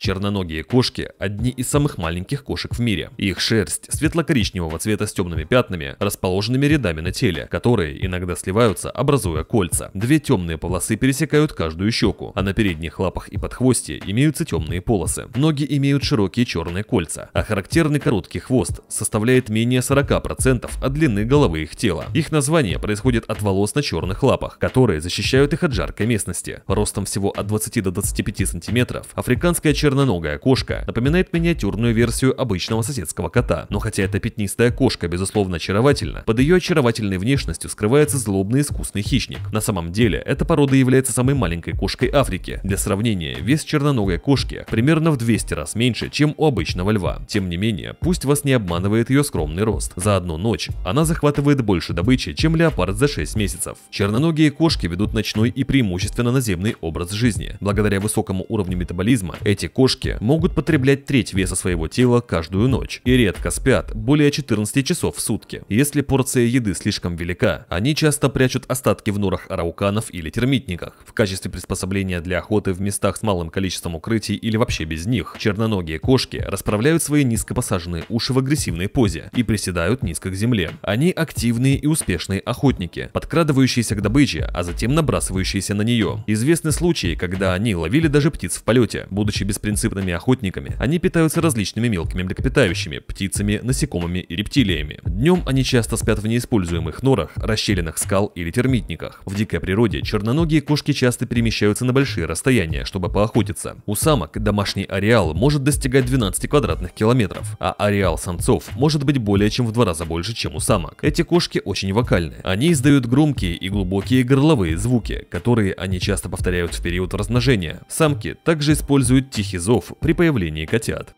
Черноногие кошки – одни из самых маленьких кошек в мире. Их шерсть светло-коричневого цвета с темными пятнами, расположенными рядами на теле, которые иногда сливаются, образуя кольца. Две темные полосы пересекают каждую щеку, а на передних лапах и подхвосте имеются темные полосы. Ноги имеют широкие черные кольца, а характерный короткий хвост составляет менее 40% от длины головы их тела. Их название происходит от волос на черных лапах, которые защищают их от жаркой местности. Ростом всего от 20 до 25 сантиметров африканская черная черноногая кошка напоминает миниатюрную версию обычного соседского кота. Но хотя эта пятнистая кошка безусловно очаровательна, под ее очаровательной внешностью скрывается злобный искусный хищник. На самом деле, эта порода является самой маленькой кошкой Африки. Для сравнения, вес черноногой кошки примерно в 200 раз меньше, чем у обычного льва. Тем не менее, пусть вас не обманывает ее скромный рост. За одну ночь она захватывает больше добычи, чем леопард за 6 месяцев. Черноногие кошки ведут ночной и преимущественно наземный образ жизни. Благодаря высокому уровню метаболизма эти кошки кошки могут потреблять треть веса своего тела каждую ночь и редко спят более 14 часов в сутки. Если порция еды слишком велика, они часто прячут остатки в норах арауканов или термитниках. В качестве приспособления для охоты в местах с малым количеством укрытий или вообще без них, черноногие кошки расправляют свои низкопосаженные уши в агрессивной позе и приседают низко к земле. Они активные и успешные охотники, подкрадывающиеся к добыче, а затем набрасывающиеся на нее. Известны случаи, когда они ловили даже птиц в полете, будучи беспризорными беспринципными охотниками, они питаются различными мелкими млекопитающими, птицами, насекомыми и рептилиями. Днем они часто спят в неиспользуемых норах, расщелинах скал или термитниках. В дикой природе черноногие кошки часто перемещаются на большие расстояния, чтобы поохотиться. У самок домашний ареал может достигать 12 квадратных километров, а ареал самцов может быть более чем в два раза больше, чем у самок. Эти кошки очень вокальны. Они издают громкие и глубокие горловые звуки, которые они часто повторяют в период размножения. Самки также используют тихий зов при появлении котят.